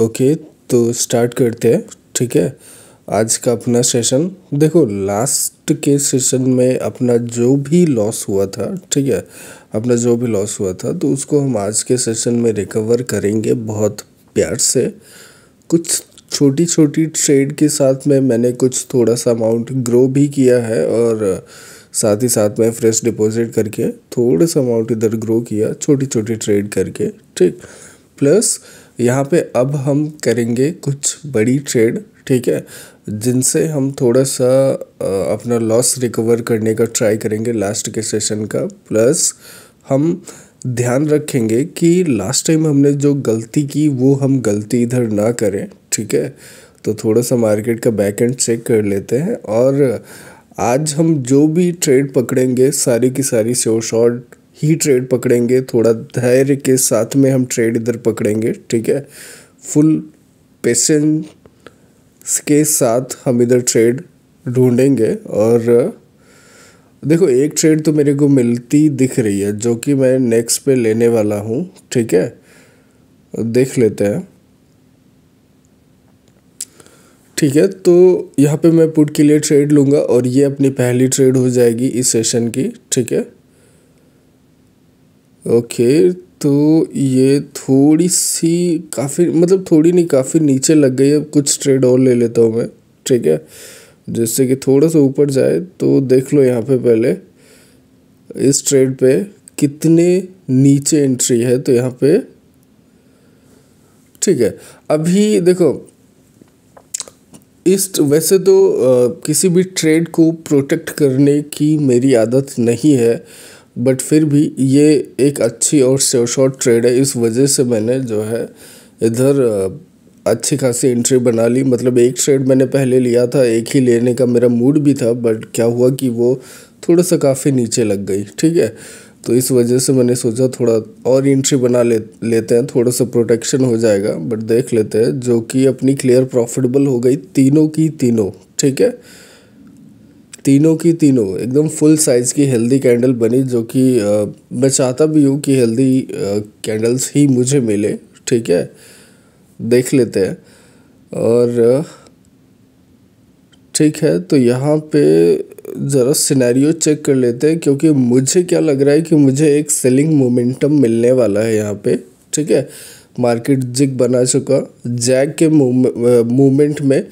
okay तो start करते हैं ठीक है आज का अपना सेशन देखो लास्ट के सेशन में अपना जो भी लॉस हुआ था ठीक है अपना जो भी लॉस हुआ था तो उसको हम आज के सेशन में रिकवर करेंगे बहुत प्यार से कुछ छोटी छोटी ट्रेड के साथ में मैंने कुछ थोड़ा सा अमाउंट ग्रो भी किया है और साथ ही साथ में फ्रेश डिपॉजिट करके थोड़ा सा अमाउंट इधर ग्रो किया छोटी छोटी ट्रेड करके ठीक प्लस यहाँ पे अब हम करेंगे कुछ बड़ी ट्रेड ठीक है जिनसे हम थोड़ा सा अपना लॉस रिकवर करने का ट्राई करेंगे लास्ट के सेशन का प्लस हम ध्यान रखेंगे कि लास्ट टाइम हमने जो गलती की वो हम गलती इधर ना करें ठीक है तो थोड़ा सा मार्केट का बैक एंड चेक कर लेते हैं और आज हम जो भी ट्रेड पकड़ेंगे सारी की सारी शो शॉर्ट ही ट्रेड पकड़ेंगे थोड़ा धैर्य के साथ में हम ट्रेड इधर पकड़ेंगे ठीक है फुल पेशेंस के साथ हम इधर ट्रेड ढूंढेंगे और देखो एक ट्रेड तो मेरे को मिलती दिख रही है जो कि मैं नेक्स्ट पे लेने वाला हूँ ठीक है देख लेते हैं ठीक है तो यहाँ पे मैं पुट के लिए ट्रेड लूँगा और ये अपनी पहली ट्रेड हो जाएगी इस सेशन की ठीक है ओके तो ये थोड़ी सी काफ़ी मतलब थोड़ी नहीं काफ़ी नीचे लग गई है कुछ ट्रेड और ले लेता हूँ मैं ठीक है जिससे कि थोड़ा सा ऊपर जाए तो देख लो यहाँ पे पहले इस ट्रेड पे कितने नीचे एंट्री है तो यहाँ पे ठीक है अभी देखो इस वैसे तो आ, किसी भी ट्रेड को प्रोटेक्ट करने की मेरी आदत नहीं है बट फिर भी ये एक अच्छी और शॉर्ट ट्रेड है इस वजह से मैंने जो है इधर अच्छी खासी एंट्री बना ली मतलब एक ट्रेड मैंने पहले लिया था एक ही लेने का मेरा मूड भी था बट क्या हुआ कि वो थोड़ा सा काफ़ी नीचे लग गई ठीक है तो इस वजह से मैंने सोचा थोड़ा और एंट्री बना ले लेते हैं थोड़ा सा प्रोटेक्शन हो जाएगा बट देख लेते हैं जो कि अपनी क्लियर प्रॉफिटेबल हो गई तीनों की तीनों ठीक है तीनों की तीनों एकदम फुल साइज़ की हेल्दी कैंडल बनी जो कि मैं चाहता भी हूँ कि हेल्दी कैंडल्स ही मुझे मिले ठीक है देख लेते हैं और ठीक है तो यहाँ पे ज़रा सिनेरियो चेक कर लेते हैं क्योंकि मुझे क्या लग रहा है कि मुझे एक सेलिंग मोमेंटम मिलने वाला है यहाँ पे ठीक है मार्केट जिग बना चुका जैग के मूवमेंट में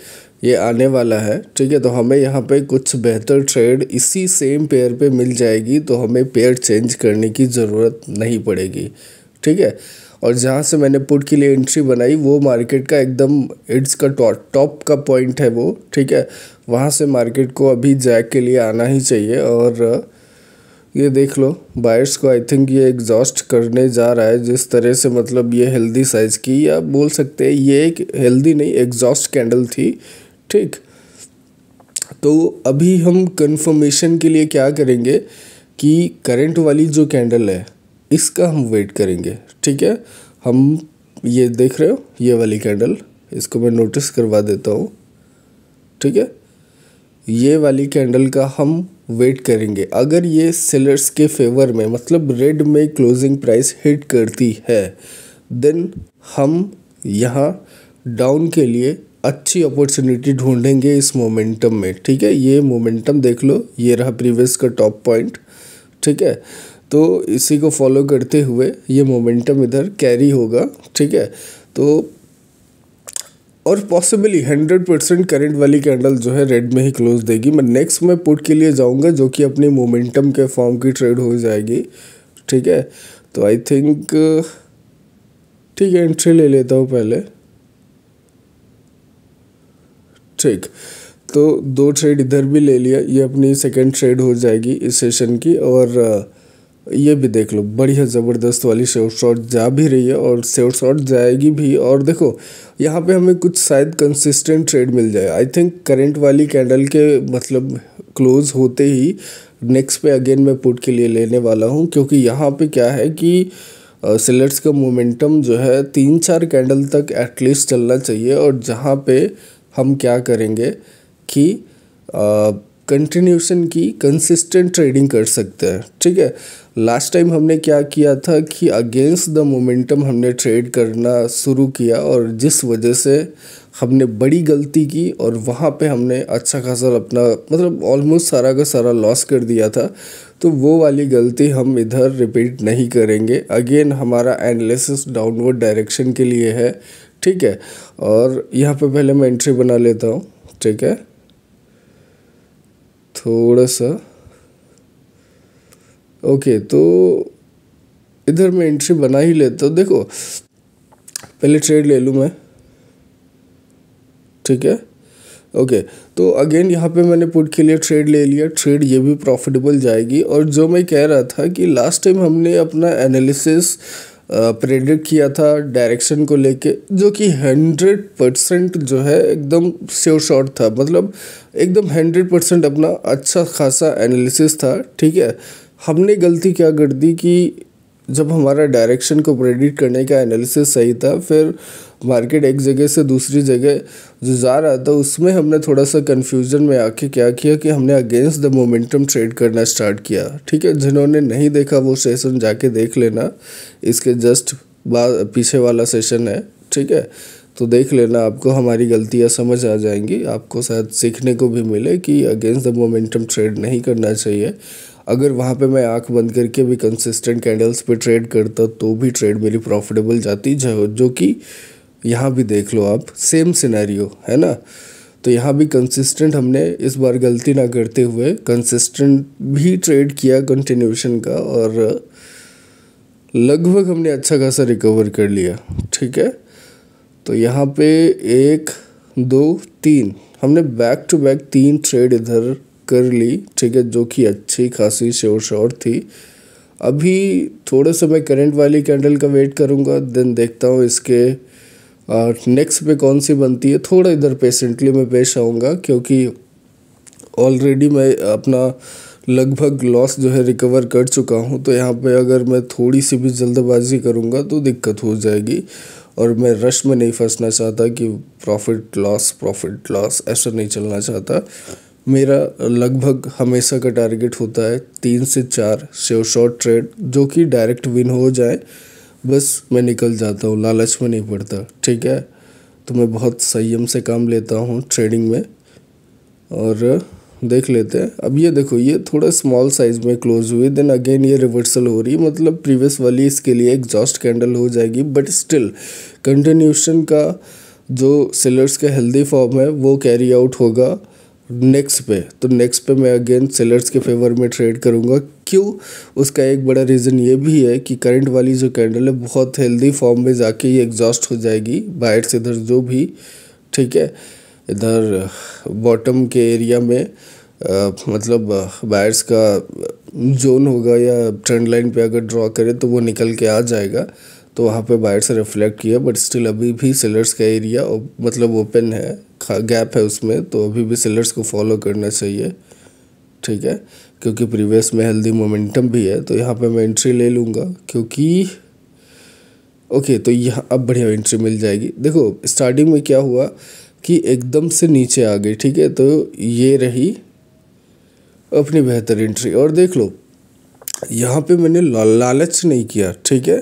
ये आने वाला है ठीक है तो हमें यहाँ पे कुछ बेहतर ट्रेड इसी सेम पेयर पे मिल जाएगी तो हमें पेयर चेंज करने की ज़रूरत नहीं पड़ेगी ठीक है और जहाँ से मैंने पुट के लिए एंट्री बनाई वो मार्केट का एकदम इट्स का टॉप टॉप का पॉइंट है वो ठीक है वहाँ से मार्केट को अभी जैक के लिए आना ही चाहिए और ये देख लो बायर्स को आई थिंक ये एग्जॉस्ट करने जा रहा है जिस तरह से मतलब ये हेल्दी साइज़ की या बोल सकते हैं ये एक हेल्दी नहीं एग्जॉस्ट कैंडल थी ठीक तो अभी हम कंफर्मेशन के लिए क्या करेंगे कि करंट वाली जो कैंडल है इसका हम वेट करेंगे ठीक है हम ये देख रहे हो ये वाली कैंडल इसको मैं नोटिस करवा देता हूँ ठीक है ये वाली कैंडल का हम वेट करेंगे अगर ये सेलर्स के फेवर में मतलब रेड में क्लोजिंग प्राइस हिट करती है देन हम यहाँ डाउन के लिए अच्छी अपॉर्चुनिटी ढूंढेंगे इस मोमेंटम में ठीक है ये मोमेंटम देख लो ये रहा प्रीवियस का टॉप पॉइंट ठीक है तो इसी को फॉलो करते हुए ये मोमेंटम इधर कैरी होगा ठीक है तो और पॉसिबली हंड्रेड परसेंट करेंट वाली कैंडल जो है रेड में ही क्लोज देगी मैं नेक्स्ट में पुट के लिए जाऊंगा जो कि अपने मोमेंटम के फॉर्म की ट्रेड हो जाएगी ठीक है तो आई थिंक ठीक है एंट्री ले लेता हूँ पहले ठीक तो दो ट्रेड इधर भी ले लिया ये अपनी सेकंड ट्रेड हो जाएगी इस सेशन की और ये भी देख लो बढ़िया ज़बरदस्त वाली सेव शॉट जा भी रही है और सेव शॉट जाएगी भी और देखो यहाँ पे हमें कुछ शायद कंसिस्टेंट ट्रेड मिल जाए आई थिंक करेंट वाली कैंडल के मतलब क्लोज होते ही नेक्स्ट पे अगेन मैं पुट के लिए लेने वाला हूँ क्योंकि यहाँ पे क्या है कि सेलर्स का मोमेंटम जो है तीन चार कैंडल तक एटलीस्ट चलना चाहिए और जहाँ पे हम क्या करेंगे कि आ, कंटिन्यूशन की कंसिस्टेंट ट्रेडिंग कर सकते हैं ठीक है लास्ट टाइम हमने क्या किया था कि अगेंस्ट द मोमेंटम हमने ट्रेड करना शुरू किया और जिस वजह से हमने बड़ी गलती की और वहाँ पे हमने अच्छा खासा अपना मतलब ऑलमोस्ट सारा का सारा लॉस कर दिया था तो वो वाली गलती हम इधर रिपीट नहीं करेंगे अगेन हमारा एनालिसिस डाउनवर्ड डायरेक्शन के लिए है ठीक है और यहाँ पे पहले मैं एंट्री बना लेता हूँ ठीक है थोड़ा सा ओके तो इधर मैं एंट्री बना ही लेता हूँ देखो पहले ट्रेड ले लूँ मैं ठीक है ओके तो अगेन यहाँ पे मैंने पुट के लिए ट्रेड ले लिया ट्रेड ये भी प्रॉफिटेबल जाएगी और जो मैं कह रहा था कि लास्ट टाइम हमने अपना एनालिसिस प्रेडिक्ट किया था डायरेक्शन को लेके जो कि हंड्रेड परसेंट जो है एकदम श्योर शॉट था मतलब एकदम हंड्रेड परसेंट अपना अच्छा खासा एनालिसिस था ठीक है हमने गलती क्या कर दी कि जब हमारा डायरेक्शन को प्रेडिक्ट करने का एनालिसिस सही था फिर मार्केट एक जगह से दूसरी जगह जो जा रहा था उसमें हमने थोड़ा सा कन्फ्यूज़न में आके क्या किया कि हमने अगेंस्ट द मोमेंटम ट्रेड करना स्टार्ट किया ठीक है जिन्होंने नहीं देखा वो सेशन जाके देख लेना इसके जस्ट बाद पीछे वाला सेशन है ठीक है तो देख लेना आपको हमारी गलतियाँ समझ आ जाएंगी आपको शायद सीखने को भी मिले कि अगेंस्ट द मोमेंटम ट्रेड नहीं करना चाहिए अगर वहाँ पे मैं आंख बंद करके भी कंसिस्टेंट कैंडल्स पे ट्रेड करता तो भी ट्रेड मेरी प्रॉफिटेबल जाती जो, जो कि यहाँ भी देख लो आप सेम सिनेरियो है ना तो यहाँ भी कंसिस्टेंट हमने इस बार गलती ना करते हुए कंसिस्टेंट भी ट्रेड किया कंटिन्यूशन का और लगभग हमने अच्छा खासा रिकवर कर लिया ठीक है तो यहाँ पे एक दो तीन हमने बैक टू बैक तीन ट्रेड इधर कर ली ठीक है जो कि अच्छी खासी शोर शॉर्ट थी अभी थोड़े समय करंट वाली कैंडल का वेट करूँगा देन देखता हूँ इसके और नेक्स्ट पे कौन सी बनती है थोड़ा इधर पेशेंटली मैं पेश आऊँगा क्योंकि ऑलरेडी मैं अपना लगभग लॉस जो है रिकवर कर चुका हूँ तो यहाँ पे अगर मैं थोड़ी सी भी जल्दबाजी करूँगा तो दिक्कत हो जाएगी और मैं रश में नहीं फंसना चाहता कि प्रॉफिट लॉस प्रॉफिट लॉस ऐसा नहीं चलना चाहता मेरा लगभग हमेशा का टारगेट होता है तीन से चार शेव शॉर्ट ट्रेड जो कि डायरेक्ट विन हो जाए बस मैं निकल जाता हूँ लालच में नहीं पड़ता ठीक है तो मैं बहुत संयम से काम लेता हूँ ट्रेडिंग में और देख लेते हैं अब ये देखो ये थोड़ा स्मॉल साइज में क्लोज हुई देन अगेन ये रिवर्सल हो रही है मतलब प्रीवियस वाली इसके लिए एग्जॉस्ट कैंडल हो जाएगी बट स्टिल कंटिन्यूशन का जो सेलर्स का हेल्दी फॉर्म है वो कैरी आउट होगा नेक्स्ट पे तो नेक्स्ट पे मैं अगेन सेलर्स के फेवर में ट्रेड करूँगा क्यों उसका एक बड़ा रीज़न ये भी है कि करंट वाली जो कैंडल है बहुत हेल्दी फॉर्म में जाके ये एग्जॉस्ट हो जाएगी बाहर से इधर जो भी ठीक है इधर बॉटम के एरिया में आ, मतलब बायर्स का जोन होगा या ट्रेंड लाइन पे अगर ड्रॉ करें तो वो निकल के आ जाएगा तो वहाँ पे बायर से रिफ्लेक्ट किया बट स्टिल अभी भी सेलर्स का एरिया मतलब ओपन है गैप है उसमें तो अभी भी सेलर्स को फॉलो करना चाहिए ठीक है क्योंकि प्रीवियस में हेल्दी मोमेंटम भी है तो यहाँ पे मैं एंट्री ले लूँगा क्योंकि ओके तो यहाँ अब बढ़िया एंट्री मिल जाएगी देखो स्टार्टिंग में क्या हुआ कि एकदम से नीचे आ गई ठीक है तो ये रही अपनी बेहतर एंट्री और देख लो यहाँ पे मैंने लालच नहीं किया ठीक है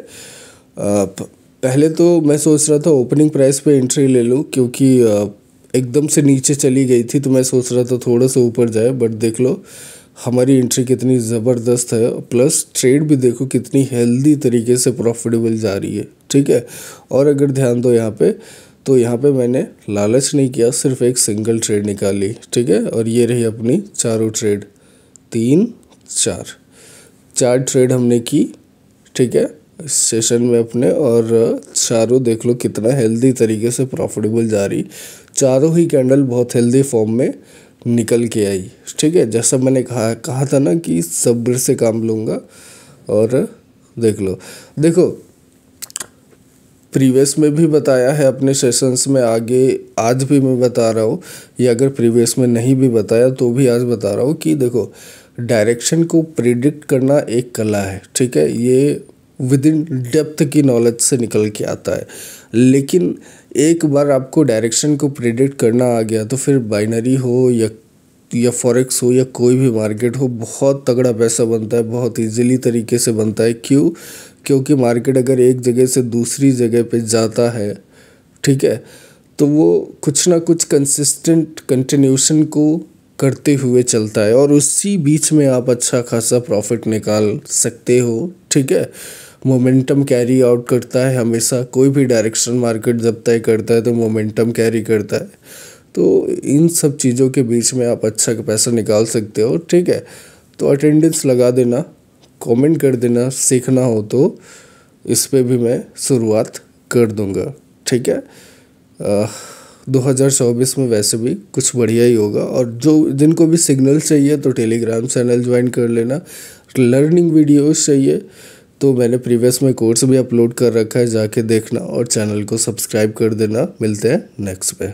पहले तो मैं सोच रहा था ओपनिंग प्राइस पे एंट्री ले लूँ क्योंकि एकदम से नीचे चली गई थी तो मैं सोच रहा था थोड़ा सा ऊपर जाए बट देख लो हमारी एंट्री कितनी ज़बरदस्त है प्लस ट्रेड भी देखो कितनी हेल्दी तरीके से प्रॉफिटेबल जा रही है ठीक है और अगर ध्यान दो यहाँ पे तो यहाँ पे मैंने लालच नहीं किया सिर्फ एक सिंगल ट्रेड निकाली ठीक है और ये रही अपनी चारों ट्रेड तीन चार चार ट्रेड हमने की ठीक है सेशन में अपने और चारों देख लो कितना हेल्दी तरीके से प्रॉफिटेबल जा रही चारों ही कैंडल बहुत हेल्दी फॉर्म में निकल के आई ठीक है जैसा मैंने कहा कहा था ना कि सब्र से काम लूँगा और देख लो देखो प्रीवियस में भी बताया है अपने सेशंस में आगे आज भी मैं बता रहा हूँ या अगर प्रीवियस में नहीं भी बताया तो भी आज बता रहा हूँ कि देखो डायरेक्शन को प्रिडिक्ट करना एक कला है ठीक है ये विद इन डेप्थ की नॉलेज से निकल के आता है लेकिन एक बार आपको डायरेक्शन को प्रिडिक्ट करना आ गया तो फिर बाइनरी हो या या फॉरेक्स हो या कोई भी मार्केट हो बहुत तगड़ा पैसा बनता है बहुत इजीली तरीके से बनता है क्यों क्योंकि मार्केट अगर एक जगह से दूसरी जगह पे जाता है ठीक है तो वो कुछ ना कुछ कंसिस्टेंट कंटिन्यूशन को करते हुए चलता है और उसी बीच में आप अच्छा खासा प्रॉफिट निकाल सकते हो ठीक है मोमेंटम कैरी आउट करता है हमेशा कोई भी डायरेक्शन मार्केट जब तय करता है तो मोमेंटम कैरी करता है तो इन सब चीज़ों के बीच में आप अच्छा पैसा निकाल सकते हो ठीक है तो अटेंडेंस लगा देना कमेंट कर देना सीखना हो तो इस पर भी मैं शुरुआत कर दूंगा ठीक है आ, 2024 में वैसे भी कुछ बढ़िया ही होगा और जो जिनको भी सिग्नल चाहिए तो टेलीग्राम चैनल ज्वाइन कर लेना लर्निंग वीडियोस चाहिए तो मैंने प्रीवियस में कोर्स भी अपलोड कर रखा है जाके देखना और चैनल को सब्सक्राइब कर देना मिलते हैं नेक्स्ट पे